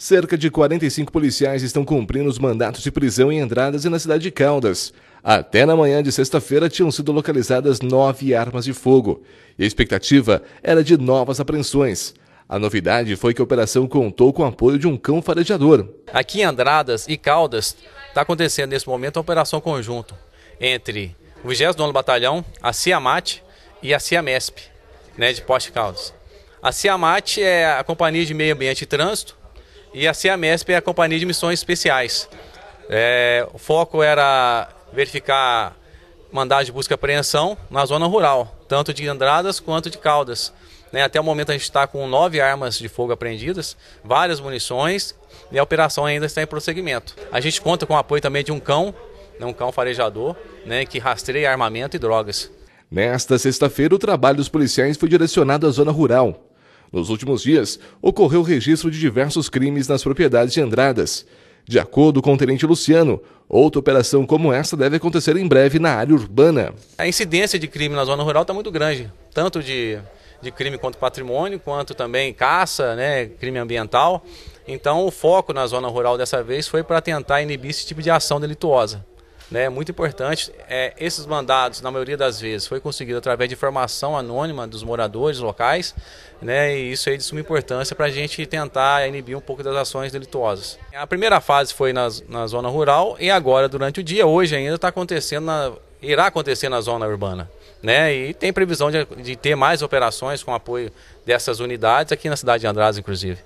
cerca de 45 policiais estão cumprindo os mandatos de prisão em Andradas e na cidade de Caldas. Até na manhã de sexta-feira tinham sido localizadas nove armas de fogo e a expectativa era de novas apreensões. A novidade foi que a operação contou com o apoio de um cão farejador. Aqui em Andradas e Caldas está acontecendo nesse momento uma operação conjunto entre o 29 Batalhão, a CIAMAT e a CIAMESP, né, de Poste Caldas. A CIAMAT é a Companhia de Meio Ambiente e Trânsito e a CEAMESP é a Companhia de Missões Especiais. É, o foco era verificar mandados de busca e apreensão na zona rural, tanto de Andradas quanto de Caldas. Né, até o momento a gente está com nove armas de fogo apreendidas, várias munições e a operação ainda está em prosseguimento. A gente conta com o apoio também de um cão, né, um cão farejador, né, que rastreia armamento e drogas. Nesta sexta-feira, o trabalho dos policiais foi direcionado à zona rural, nos últimos dias, ocorreu registro de diversos crimes nas propriedades de Andradas. De acordo com o tenente Luciano, outra operação como essa deve acontecer em breve na área urbana. A incidência de crime na zona rural está muito grande, tanto de, de crime quanto patrimônio, quanto também caça, né, crime ambiental. Então, o foco na zona rural dessa vez foi para tentar inibir esse tipo de ação delituosa né, muito importante. É, esses mandados, na maioria das vezes, foi conseguido através de informação anônima dos moradores locais, né, e isso é de suma importância para a gente tentar inibir um pouco das ações delituosas. A primeira fase foi na na zona rural e agora, durante o dia, hoje ainda está acontecendo, na, irá acontecer na zona urbana. Né, e tem previsão de, de ter mais operações com apoio dessas unidades aqui na cidade de Andradas, inclusive.